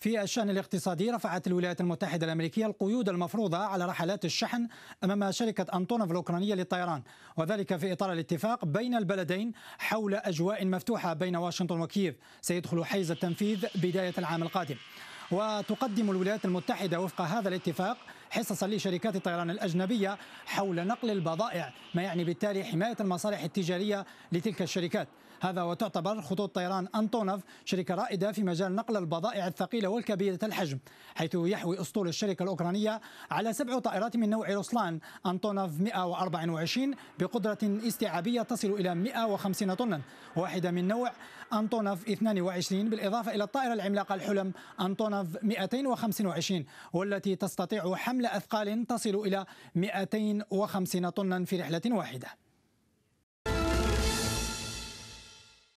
في الشأن الاقتصادي رفعت الولايات المتحدة الأمريكية القيود المفروضة على رحلات الشحن أمام شركة أنطونوف الأوكرانية للطيران وذلك في إطار الاتفاق بين البلدين حول أجواء مفتوحة بين واشنطن وكييف سيدخل حيز التنفيذ بداية العام القادم وتقدم الولايات المتحدة وفق هذا الاتفاق حصصا لشركات الطيران الأجنبية حول نقل البضائع ما يعني بالتالي حماية المصالح التجارية لتلك الشركات هذا وتعتبر خطوط طيران أنطونوف شركة رائدة في مجال نقل البضائع الثقيلة والكبيرة الحجم حيث يحوي أسطول الشركة الأوكرانية على سبع طائرات من نوع رسلان أنطونوف 124 بقدرة استيعابية تصل إلى 150 طنا واحدة من نوع أنطونوف 22 بالإضافة إلى الطائرة العملاقة الحلم أنطونوف صنف 225 والتي تستطيع حمل أثقال تصل إلى 250 طنا في رحلة واحدة